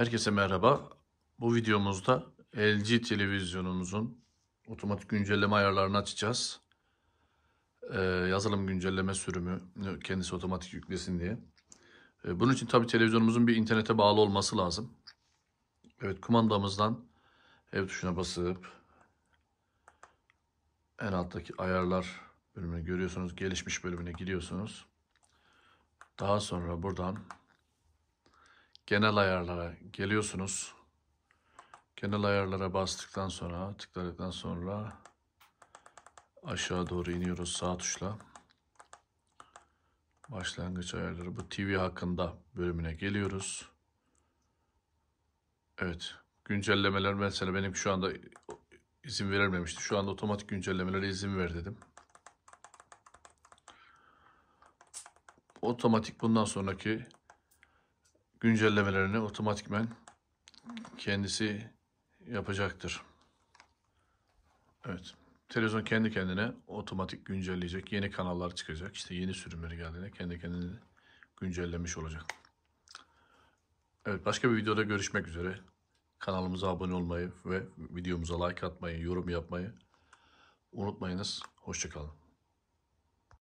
Herkese merhaba. Bu videomuzda LG televizyonumuzun otomatik güncelleme ayarlarını açacağız. Ee, yazılım güncelleme sürümü kendisi otomatik yüklesin diye. Ee, bunun için tabi televizyonumuzun bir internete bağlı olması lazım. Evet kumandamızdan ev tuşuna basıp en alttaki ayarlar bölümünü görüyorsunuz. Gelişmiş bölümüne gidiyorsunuz. Daha sonra buradan genel ayarlara geliyorsunuz. Genel ayarlara bastıktan sonra, tıkladıktan sonra aşağı doğru iniyoruz sağ tuşla. Başlangıç ayarları bu TV hakkında bölümüne geliyoruz. Evet, güncellemeler mesela benim şu anda izin verilmemişti. Şu anda otomatik güncellemelere izin ver dedim. Otomatik bundan sonraki güncellemelerini otomatikmen kendisi yapacaktır. Evet. Televizyon kendi kendine otomatik güncelleyecek. Yeni kanallar çıkacak. İşte yeni sürümleri geldiğinde kendi kendini güncellemiş olacak. Evet başka bir videoda görüşmek üzere. Kanalımıza abone olmayı ve videomuza like atmayı, yorum yapmayı unutmayınız. Hoşçakalın.